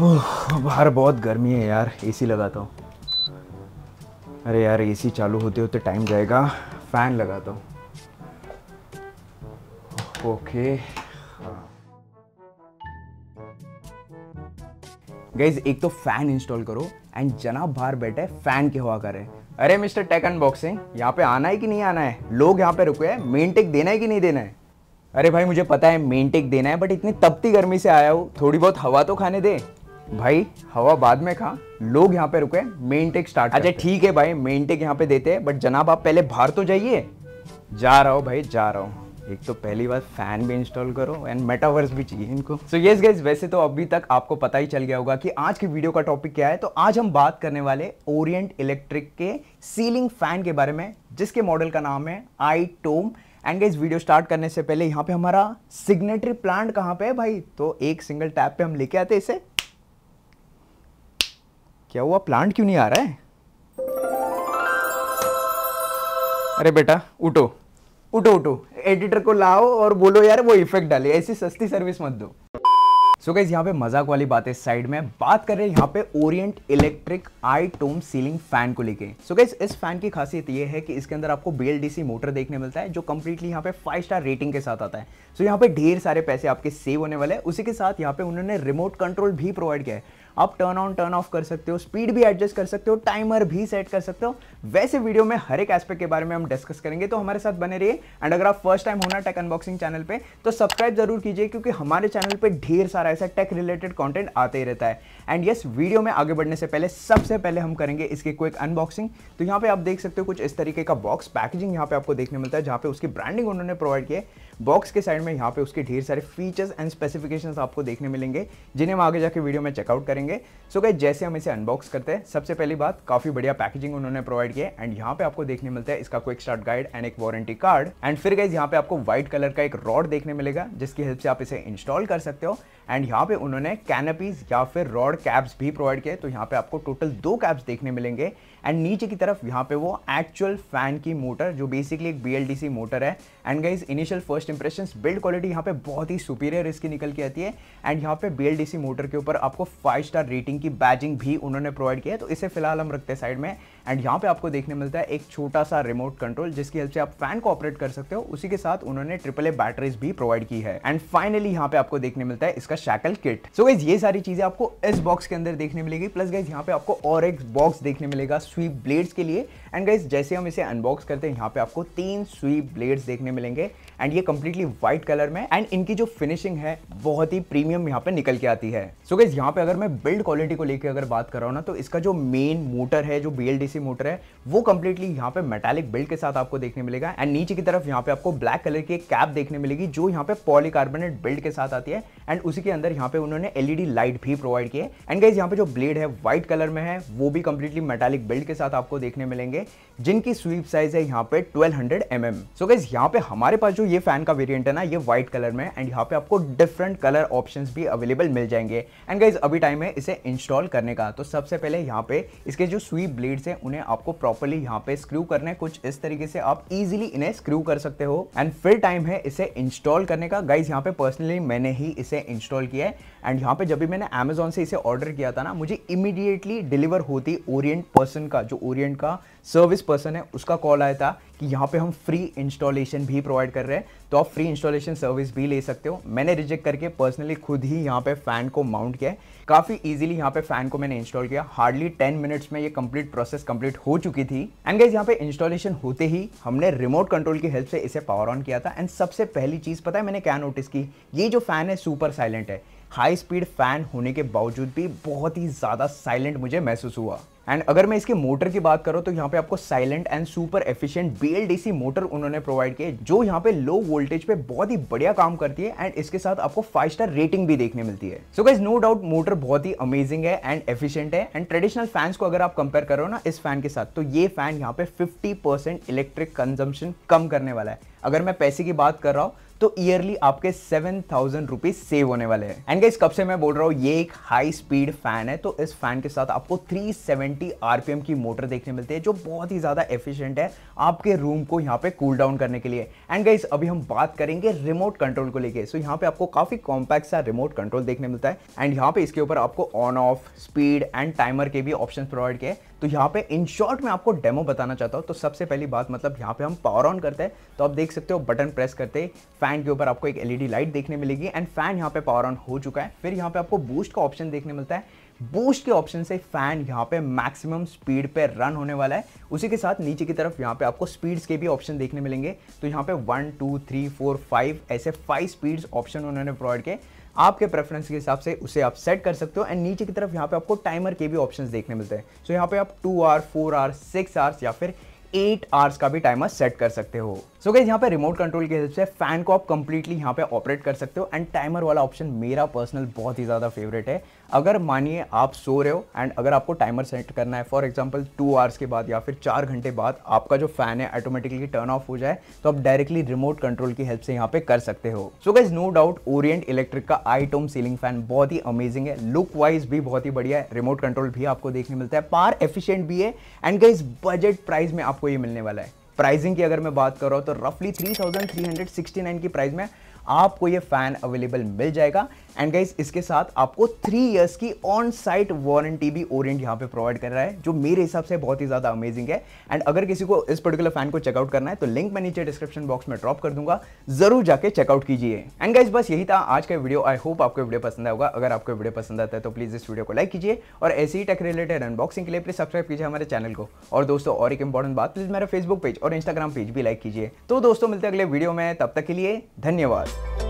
बाहर बहुत गर्मी है यार एसी लगाता हूँ अरे यार एसी चालू होते होते टाइम जाएगा फ़ैन लगाता हूँ ओके गाइज एक तो फ़ैन इंस्टॉल करो एंड जनाब बाहर बैठे फ़ैन के हवा करें अरे मिस्टर टेक अनबॉक्सिंग यहाँ पे आना है कि नहीं आना है लोग यहाँ पे रुके हैं मेन टेक देना है कि नहीं देना है अरे भाई मुझे पता है मेन टेक देना है बट इतनी तपती गर्मी से आया हूँ थोड़ी बहुत हवा तो खाने दे भाई हवा बाद में खा लोग यहाँ पे रुके मेन टेक स्टार्ट अच्छा ठीक है भाई मेन टेक यहाँ पे देते हैं बट जनाब आप पहले बाहर तो जाइए जा रहा हो भाई जा रहा हो एक तो पहली बार फैन भी इंस्टॉल करो एंड मेटावर्स भी चाहिए इनको सो यस गाइज वैसे तो अभी तक आपको पता ही चल गया होगा कि आज की वीडियो का टॉपिक क्या है तो आज हम बात करने वाले ओरिएंट इलेक्ट्रिक के सीलिंग फैन के बारे में जिसके मॉडल का नाम है I Tome and guys video start करने से पहले यहाँ पे हमारा सिग्नेटरी प्लांट कहाँ पे है भाई तो एक सिंगल टैप पे हम लेके आते इसे क्या हुआ प्लांट क्यों नहीं आ रहा है अरे बेटा उठो उठो उठो एडिटर को लाओ और बोलो यार वो इफेक्ट डाले ऐसी सस्ती सर्विस मत दो सो गाइज यहाँ पे मजाक वाली बात है साइड में बात कर रहे हैं यहाँ पे Orient Electric I Tome ceiling fan को लेके सो गाइज इस फैन की खासियत ये है कि इसके अंदर आपको बीएलडीसी मोटर देखने मिलता है जो कम्प्लीटली यहाँ पे फाइव स्टार रेटिंग के साथ आता है सो so, यहाँ पे ढेर सारे पैसे आपके सेव होने वाले हैं उसी के साथ यहाँ पे उन्होंने रिमोट कंट्रोल भी प्रोवाइड किया है आप टर्न ऑन टर्न ऑफ कर सकते हो स्पीड भी एडजस्ट कर सकते हो टाइमर भी सेट कर सकते हो वैसे वीडियो में हर एक एस्पेक्ट के बारे में हम डिस्कस करेंगे तो हमारे साथ बने रहिए एंड अगर आप फर्स्ट टाइम होना टेक अनबॉक्सिंग चैनल पर तो सब्सक्राइब जरूर कीजिए क्योंकि हमारे चैनल पर ढेर सारा ऐसा टेक रिलेटेड कॉन्टेंट आते ही रहता है एंड यस वीडियो में आगे बढ़ने से पहले सबसे पहले हम करेंगे इसकी क्विक अनबॉक्सिंग तो यहाँ पे आप देख सकते हो कुछ इस तरीके का बॉक्स पैकेजिंग यहाँ पे आपको देखने मिलता है जहाँ पे उसकी ब्रांडिंग उन्होंने प्रोवाइड किया बॉक्स के साइड में यहाँ पे उसके ढेर सारे फीचर्स एंड स्पेसिफिकेशंस आपको देखने मिलेंगे जिन्हें हम आगे जाके वीडियो में चेकआउट करेंगे करेंगे सो so गए जैसे हम इसे अनबॉक्स करते हैं सबसे पहली बात काफी बढ़िया पैकेजिंग उन्होंने प्रोवाइड किया एंड यहाँ पे आपको देखने मिलता है इसका क्विक स्टार्ट गाइड एंड एक वारंटी कार्ड एंड फिर गए यहाँ पे आपको व्हाइट कलर का एक रॉड देखने मिलेगा जिसकी हेल्प से आप इसे इंस्टॉल कर सकते हो एंड यहाँ पे उन्होंने कैनपीज या फिर रॉड कैब्स भी प्रोवाइड किए तो यहाँ पे आपको टोटल दो कैब्स देखने मिलेंगे एंड नीचे की तरफ यहाँ पे वो एक्चुअल फैन की मोटर जो बेसिकली एक बी मोटर है and guys initial first impression build quality यहाँ पे बहुत ही सुपीरियर इसकी निकल के आती है एंड यहाँ पे बी मोटर के ऊपर आपको फाइव स्टार रेटिंग की बैजिंग भी उन्होंने प्रोवाइड किया है तो इसे फिलहाल हम रखते हैं साइड में एंड यहाँ पे आपको देखने मिलता है एक छोटा सा रिमोट कंट्रोल जिसकी हेल्प से आप फैन को ऑपरेट कर सकते हो उसी के साथ उन्होंने ट्रिपल ए बैटरीज भी प्रोवाइड की है एंड फाइनली यहाँ पे आपको देखने मिलता है इसका का शैकल किट सो गाइज ये सारी चीजें आपको इस बॉक्स के अंदर देखने मिलेगी प्लस गाइज यहाँ पे आपको और एक बॉक्स देखने मिलेगा स्वीप ब्लेड्स के लिए एंड गाइज जैसे हम इसे अनबॉक्स करते हैं यहाँ पे आपको तीन स्वीप ब्लेड्स देखने मिलेंगे एंड ये कम्प्लीटली व्हाइट कलर में एंड इनकी जो फिनिशिंग है बहुत ही प्रीमियम यहाँ पे निकल के आती है सो गाइज यहाँ पे अगर मैं बिल्ड क्वालिटी को लेकर अगर बात कर रहा हूँ ना तो इसका जो मेन मोटर है जो बी मोटर है वो कम्प्लीटली यहाँ पे मेटालिक बिल्ड के साथ आपको देखने मिलेगा एंड नीचे की तरफ यहाँ पे आपको ब्लैक कलर की कैप देखने मिलेगी जो यहाँ पे पॉलीकार्बोनेट बिल्ड के साथ आती है एंड उसी के अंदर यहाँ पे उन्होंने एलईडी लाइट e भी प्रोवाइड किए एंड गाइज यहाँ पे जो ब्लेड है व्हाइट कलर में है वो भी कम्प्लीटली मेटालिक बिल्ड के साथ आपको देखने मिलेंगे जिनकी स्वीप साइज है यहाँ पे 1200 hundred M M so guys यहाँ पे हमारे पास जो ये फैन का वेरियंट है ना ये व्हाइट कलर में एंड यहाँ पे आपको डिफरेंट कलर ऑप्शन भी अवेलेबल मिल जाएंगे एंड गाइज अभी टाइम है इसे इंस्टॉल करने का तो सबसे पहले यहाँ पे इसके जो स्वीप ब्लेड्स हैं उन्हें आपको प्रॉपरली यहाँ पे स्क्रू करने है कुछ इस तरीके से आप इजिली इन्हें स्क्रू कर सकते हो एंड फिर टाइम है इसे इंस्टॉल करने का गाइज यहाँ पे पर्सनली मैंने ही इसे इंस्टॉल इंस्टॉल किया है एंड यहाँ पे जब भी मैंने अमेजोन से इसे ऑर्डर किया था ना मुझे इमीडिएटली डिलीवर होती ओरिएंट पर्सन का जो ओरिएंट का सर्विस पर्सन है उसका कॉल आया था कि यहाँ पे हम फ्री इंस्टॉलेशन भी प्रोवाइड कर रहे हैं तो आप फ्री इंस्टॉलेशन सर्विस भी ले सकते हो मैंने रिजेक्ट करके पर्सनली खुद ही यहाँ पे फ़ैन को माउंट किया है काफ़ी इजीली यहाँ पे फ़ैन को मैंने इंस्टॉल किया हार्डली टेन मिनट्स में ये कंप्लीट प्रोसेस कंप्लीट हो चुकी थी एंड गाइज यहाँ पे इंस्टॉलेशन होते ही हमने रिमोट कंट्रोल की हेल्प से इसे पावर ऑन किया था एंड सबसे पहली चीज़ पता है मैंने क्या नोटिस की ये जो फ़ैन है सुपर साइलेंट है हाई स्पीड फ़ैन होने के बावजूद भी बहुत ही ज़्यादा साइलेंट मुझे महसूस हुआ एंड अगर मैं इसके मोटर की बात करूँ तो यहाँ पे आपको silent and super efficient BLDC motor उन्होंने प्रोवाइड किए जो यहाँ पे लो वोल्टेज पे बहुत ही बढ़िया काम करती है एंड इसके साथ आपको फाइव स्टार रेटिंग भी देखने मिलती है so guys no doubt motor बहुत ही अमेजिंग है एंड एफिशिएंट है एंड ट्रेडिशनल फैंस को अगर आप कंपेयर करो ना इस फैन के साथ तो ये फैन यहाँ पे फिफ्टी इलेक्ट्रिक कंजम्पशन कम करने वाला है अगर मैं पैसे की बात कर रहा हूँ तो ईयरली आपके सेवन थाउजेंड रुपीज सेव होने वाले हैं एंड गाइस कब से मैं बोल रहा हूँ ये एक हाई स्पीड फैन है तो इस फैन के साथ आपको 370 आरपीएम की मोटर देखने मिलती है जो बहुत ही ज़्यादा एफिशिएंट है आपके रूम को यहाँ पे कूल डाउन करने के लिए एंड गाइस अभी हम बात करेंगे रिमोट कंट्रोल को लेके सो so, यहाँ पे आपको काफ़ी कॉम्पैक्ट सा रिमोट कंट्रोल देखने मिलता है एंड यहाँ पे इसके ऊपर आपको on off speed and timer के भी ऑप्शन प्रोवाइड किए तो यहाँ पे इन शॉर्ट में आपको डेमो बताना चाहता हूँ तो सबसे पहली बात मतलब यहाँ पे हम पावर ऑन करते हैं तो आप देख सकते हो बटन प्रेस करते फैन के ऊपर आपको एक एलईडी लाइट देखने मिलेगी एंड फैन यहाँ पे पावर ऑन हो चुका है फिर यहाँ पे आपको बूस्ट का ऑप्शन देखने मिलता है बूस्ट के ऑप्शन से फैन यहाँ पे मैक्सिमम स्पीड पे रन होने वाला है उसी के साथ नीचे की तरफ यहाँ पे आपको स्पीड्स के भी ऑप्शन देखने मिलेंगे तो यहाँ पे one two three four five ऐसे फाइव स्पीड्स ऑप्शन उन्होंने प्रोवाइड किए आपके प्रेफरेंस के हिसाब से उसे आप सेट कर सकते हो एंड नीचे की तरफ यहाँ पे आपको टाइमर के भी ऑप्शन देखने मिलते हैं सो so, यहाँ पे आप two hour four hours six hours या फिर एट आवर्स का भी टाइमर सेट कर सकते हो सो गई यहाँ पे रिमोट कंट्रोल के हिसाब से फैन को आप कंप्लीटली यहाँ पे ऑपरेट कर सकते हो एंड टाइमर वाला ऑप्शन मेरा पर्सनल बहुत ही ज़्यादा फेवरेट है अगर मानिए आप सो रहे हो एंड अगर आपको टाइमर सेट करना है फॉर एग्जाम्पल टू आवर्स के बाद या फिर चार घंटे बाद आपका जो फैन है ऑटोमेटिकली टर्न ऑफ हो जाए तो आप डायरेक्टली रिमोट कंट्रोल की हेल्प से यहाँ पे कर सकते हो so guys no doubt Orient Electric का आई टोम सीलिंग फैन बहुत ही अमेजिंग है लुक वाइज भी बहुत ही बढ़िया है रिमोट कंट्रोल भी आपको देखने मिलता है पार एफिशियंट भी है एंड गाइज बजट प्राइस में आपको ये मिलने वाला है प्राइसिंग की अगर मैं बात कर रहा हूँ तो रफली 3369 की प्राइस में आपको ये फैन अवेलेबल मिल जाएगा एंड गाइज इसके साथ आपको थ्री ईयर्स की ऑन साइट वारंटी भी ओरेंट यहाँ पे प्रोवाइड कर रहा है जो मेरे हिसाब से बहुत ही ज़्यादा अमेजिंग है एंड अगर किसी को इस पर्टिकुलर फैन को चेकआउट करना है तो लिंक मैं नीचे डिस्क्रिप्शन बॉक्स में ड्रॉप कर दूंगा जरूर जाके चेकआउट कीजिए एंड गाइज बस यही था आज का वीडियो आई होप आपको वीडियो पसंद आएगा अगर आपको वीडियो पसंद आता है तो प्लीज़ इस वीडियो को लाइक कीजिए और ऐसे ही टेक रिलेटेड अनबॉक्सिंग के लिए प्लीज सब्सक्राइब कीजिए हमारे चैनल को और दोस्तों और एक इंपॉर्टेंट बात प्लीज़ मेरा फेसबुक पेज और इंस्टाग्राम पेज भी लाइक कीजिए तो दोस्तों मिलते अगले वीडियो में तब तक के लिए धन्यवाद